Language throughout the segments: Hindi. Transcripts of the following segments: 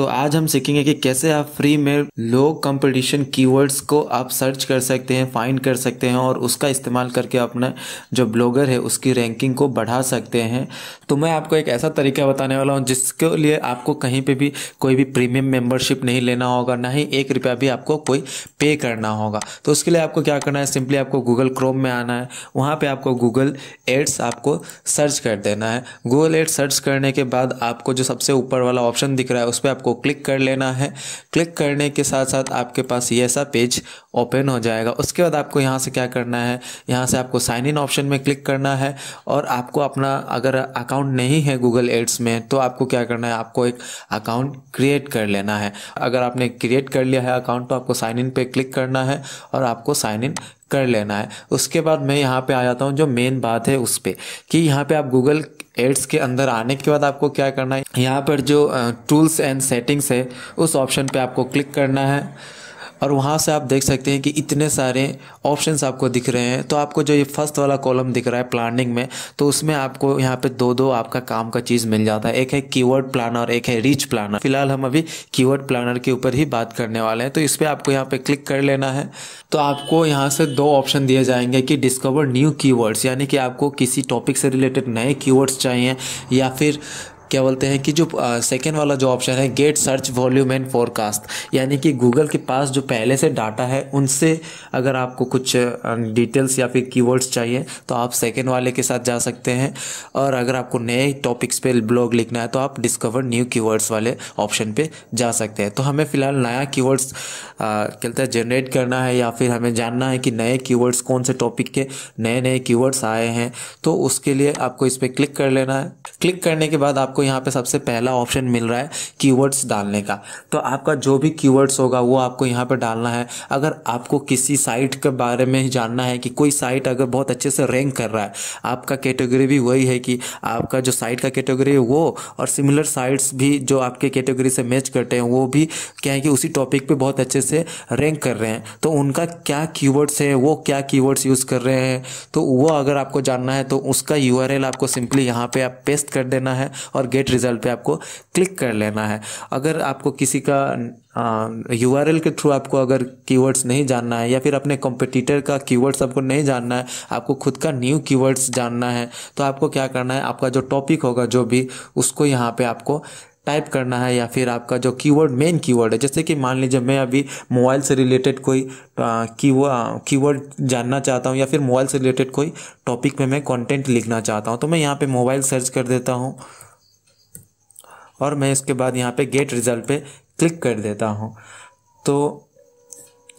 तो आज हम सीखेंगे कि कैसे आप फ्री में लो कंपटीशन कीवर्ड्स को आप सर्च कर सकते हैं फाइंड कर सकते हैं और उसका इस्तेमाल करके अपना जो ब्लॉगर है उसकी रैंकिंग को बढ़ा सकते हैं तो मैं आपको एक ऐसा तरीका बताने वाला हूँ जिसके लिए आपको कहीं पर भी कोई भी प्रीमियम मेम्बरशिप नहीं लेना होगा ना ही एक रुपया भी आपको कोई पे करना होगा तो उसके लिए आपको क्या करना है सिंपली आपको गूगल क्रोम में आना है वहाँ पर आपको गूगल एड्स आपको सर्च कर देना है गूगल एड्स सर्च करने के बाद आपको जो सबसे ऊपर वाला ऑप्शन दिख रहा है उस पर आपको आपको क्लिक कर लेना है क्लिक करने के साथ साथ आपके पास ये ऐसा पेज ओपन हो जाएगा उसके बाद आपको यहाँ से क्या करना है यहाँ से आपको साइन इन ऑप्शन में क्लिक करना है और आपको अपना अगर अकाउंट नहीं है गूगल एड्स में तो आपको क्या करना है आपको एक अकाउंट क्रिएट कर लेना है अगर आपने क्रिएट कर लिया है अकाउंट तो आपको साइन इन पे क्लिक करना है और आपको साइन इन कर लेना है उसके बाद मैं यहाँ पे आ जाता हूँ जो मेन बात है उस पर कि यहाँ पे आप गूगल एड्स के अंदर आने के बाद आपको क्या करना है यहाँ पर जो टूल्स एंड सेटिंग्स है उस ऑप्शन पे आपको क्लिक करना है और वहाँ से आप देख सकते हैं कि इतने सारे ऑप्शंस आपको दिख रहे हैं तो आपको जो ये फर्स्ट वाला कॉलम दिख रहा है प्लानिंग में तो उसमें आपको यहाँ पे दो दो आपका काम का चीज़ मिल जाता है एक है कीवर्ड प्लानर एक है रीच प्लानर फिलहाल हम अभी कीवर्ड प्लानर के ऊपर ही बात करने वाले हैं तो इस पर आपको यहाँ पर क्लिक कर लेना है तो आपको यहाँ से दो ऑप्शन दिए जाएंगे कि डिस्कवर न्यू कीवर्ड्स यानी कि आपको किसी टॉपिक से रिलेटेड नए कीवर्ड्स चाहिए या फिर क्या बोलते हैं कि जो सेकेंड वाला जो ऑप्शन है get search volume and forecast यानी कि गूगल के पास जो पहले से डाटा है उनसे अगर आपको कुछ डिटेल्स या फिर कीवर्ड्स चाहिए तो आप सेकेंड वाले के साथ जा सकते हैं और अगर आपको नए टॉपिक्स पे ब्लॉग लिखना है तो आप डिस्कवर न्यू कीवर्ड्स वाले ऑप्शन पे जा सकते हैं तो हमें फ़िलहाल नया कीवर्ड्स कहते हैं जनरेट करना है या फिर हमें जानना है कि नए कीवर्ड्स कौन से टॉपिक के नए नए कीवर्ड्स आए हैं तो उसके लिए आपको इस पर क्लिक कर लेना है क्लिक करने के बाद आपको आपको यहाँ पे सबसे पहला ऑप्शन मिल रहा है कीवर्ड्स डालने का तो आपका जो भी कीवर्ड्स होगा वो आपको यहाँ पे डालना है अगर आपको किसी साइट के बारे में ही जानना है कि कोई साइट अगर बहुत अच्छे से रैंक कर रहा है आपका कैटेगरी भी वही है कि आपका जो साइट का कैटेगरी है वो और सिमिलर साइट्स भी जो आपके कैटेगरी से मैच करते हैं वो भी क्या है कि उसी टॉपिक पर बहुत अच्छे से रैंक कर रहे हैं तो उनका क्या कीवर्ड्स है वो क्या कीवर्ड्स यूज़ कर रहे हैं तो वो अगर आपको जानना है तो उसका यू आपको सिंपली यहाँ पर आप पेस्ट कर देना है और गेट रिजल्ट पे आपको क्लिक कर लेना है अगर आपको किसी का यू आर एल के थ्रू आपको अगर कीवर्ड्स नहीं जानना है या फिर अपने कॉम्पिटिटर का कीवर्ड्स आपको नहीं जानना है आपको खुद का न्यू कीवर्ड्स जानना है तो आपको क्या करना है आपका जो टॉपिक होगा जो भी उसको यहाँ पर आपको टाइप करना है या फिर आपका जो कीवर्ड मेन कीवर्ड है जैसे कि मान लीजिए मैं अभी मोबाइल से रिलेटेड कोई कीवर्ड जानना चाहता हूँ या फिर मोबाइल से रिलेटेड कोई टॉपिक में मैं कंटेंट लिखना चाहता हूँ तो मैं यहाँ पे मोबाइल सर्च कर देता हूँ और मैं इसके बाद यहाँ पे गेट रिज़ल्ट पे क्लिक कर देता हूँ तो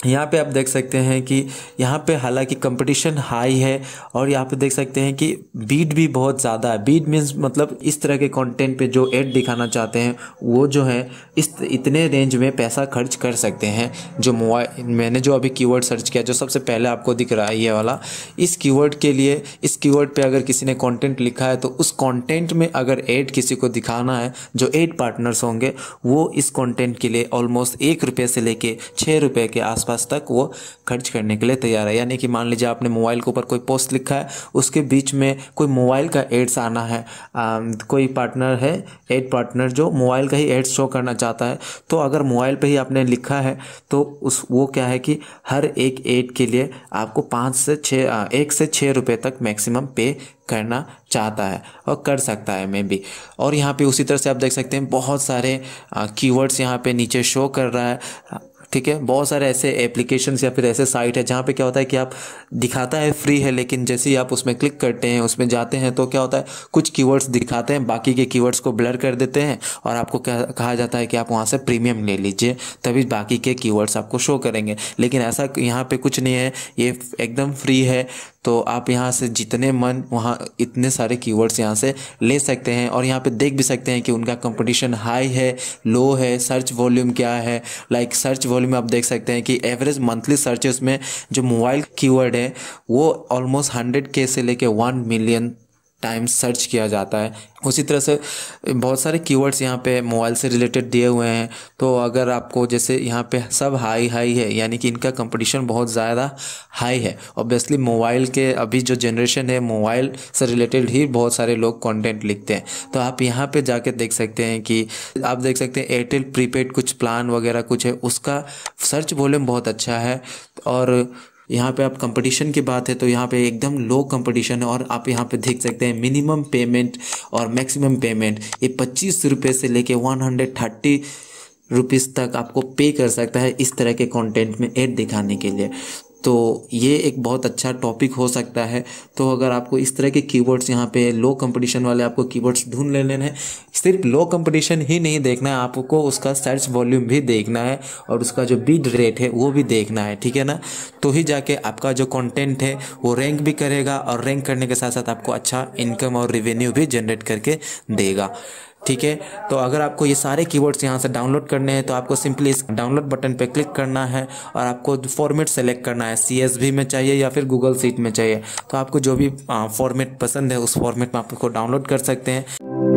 यहाँ पे आप देख सकते हैं कि यहाँ पे हालांकि कंपटीशन हाई है और यहाँ पे देख सकते हैं कि बीट भी बहुत ज़्यादा है बीट मीन्स मतलब इस तरह के कंटेंट पे जो एड दिखाना चाहते हैं वो जो है इस इतने रेंज में पैसा खर्च कर सकते हैं जो मोबाइल मैंने जो अभी कीवर्ड सर्च किया जो सबसे पहले आपको दिख रहा है ये वाला इस की के लिए इस की वर्ड अगर किसी ने कॉन्टेंट लिखा है तो उस कॉन्टेंट में अगर एड किसी को दिखाना है जो एड पार्टनर्स होंगे वो इस कॉन्टेंट के लिए ऑलमोस्ट एक रुपये से लेके छः रुपये के आसपास आसपास तक वो खर्च करने के लिए तैयार है यानी कि मान लीजिए आपने मोबाइल के ऊपर कोई पोस्ट लिखा है उसके बीच में कोई मोबाइल का एड्स आना है आ, कोई पार्टनर है एड पार्टनर जो मोबाइल का ही एड्स शो करना चाहता है तो अगर मोबाइल पर ही आपने लिखा है तो उस वो क्या है कि हर एक एड के लिए आपको पाँच से छः एक से छः रुपये तक मैक्सिमम पे करना चाहता है और कर सकता है मे भी और यहाँ पे उसी तरह से आप देख सकते हैं बहुत सारे कीवर्ड्स यहाँ पे नीचे शो कर रहा है ठीक है बहुत सारे ऐसे एप्लीकेशन या फिर ऐसे साइट है जहाँ पे क्या होता है कि आप दिखाता है फ्री है लेकिन जैसे ही आप उसमें क्लिक करते हैं उसमें जाते हैं तो क्या होता है कुछ कीवर्ड्स दिखाते हैं बाकी के कीवर्ड्स को ब्लर कर देते हैं और आपको कहा जाता है कि आप वहाँ से प्रीमियम ले लीजिए तभी बाकी के कीवर्ड्स आपको शो करेंगे लेकिन ऐसा यहाँ पर कुछ नहीं है ये एकदम फ्री है तो आप यहाँ से जितने मन वहाँ इतने सारे कीवर्ड्स यहाँ से ले सकते हैं और यहाँ पे देख भी सकते हैं कि उनका कंपटीशन हाई है लो है सर्च वॉल्यूम क्या है लाइक सर्च वॉल्यूम आप देख सकते हैं कि एवरेज मंथली सर्चेस में जो मोबाइल कीवर्ड है वो ऑलमोस्ट हंड्रेड के से लेके वन मिलियन टाइम सर्च किया जाता है उसी तरह से बहुत सारे कीवर्ड्स यहाँ पे मोबाइल से रिलेटेड दिए हुए हैं तो अगर आपको जैसे यहाँ पे सब हाई हाई है यानी कि इनका कंपटीशन बहुत ज़्यादा हाई है ऑब्वियसली मोबाइल के अभी जो जनरेशन है मोबाइल से रिलेटेड ही बहुत सारे लोग कंटेंट लिखते हैं तो आप यहाँ पे जाके देख सकते हैं कि आप देख सकते हैं एयरटेल प्रीपेड कुछ प्लान वगैरह कुछ है उसका सर्च वॉल्यूम बहुत अच्छा है और यहाँ पे आप कंपटीशन की बात है तो यहाँ पे एकदम लो कंपटीशन है और आप यहाँ पे देख सकते हैं मिनिमम पेमेंट और मैक्सिमम पेमेंट ये पच्चीस रुपये से लेके वन हंड्रेड थर्टी रुपीज़ तक आपको पे कर सकता है इस तरह के कंटेंट में ऐड दिखाने के लिए तो ये एक बहुत अच्छा टॉपिक हो सकता है तो अगर आपको इस तरह के कीवर्ड्स यहाँ पे लो कंपटीशन वाले आपको कीवर्ड्स ढूंढ लेने हैं सिर्फ लो कंपटीशन ही नहीं देखना है आपको उसका सर्च वॉल्यूम भी देखना है और उसका जो बिड रेट है वो भी देखना है ठीक है ना तो ही जाके आपका जो कंटेंट है वो रैंक भी करेगा और रैंक करने के साथ साथ आपको अच्छा इनकम और रिवेन्यू भी जनरेट करके देगा ठीक है तो अगर आपको ये सारे कीवर्ड्स यहाँ से डाउनलोड करने हैं तो आपको सिंपली इस डाउनलोड बटन पर क्लिक करना है और आपको फॉर्मेट सेलेक्ट करना है सी में चाहिए या फिर गूगल सीट में चाहिए तो आपको जो भी फॉर्मेट पसंद है उस फॉर्मेट में आप उसको डाउनलोड कर सकते हैं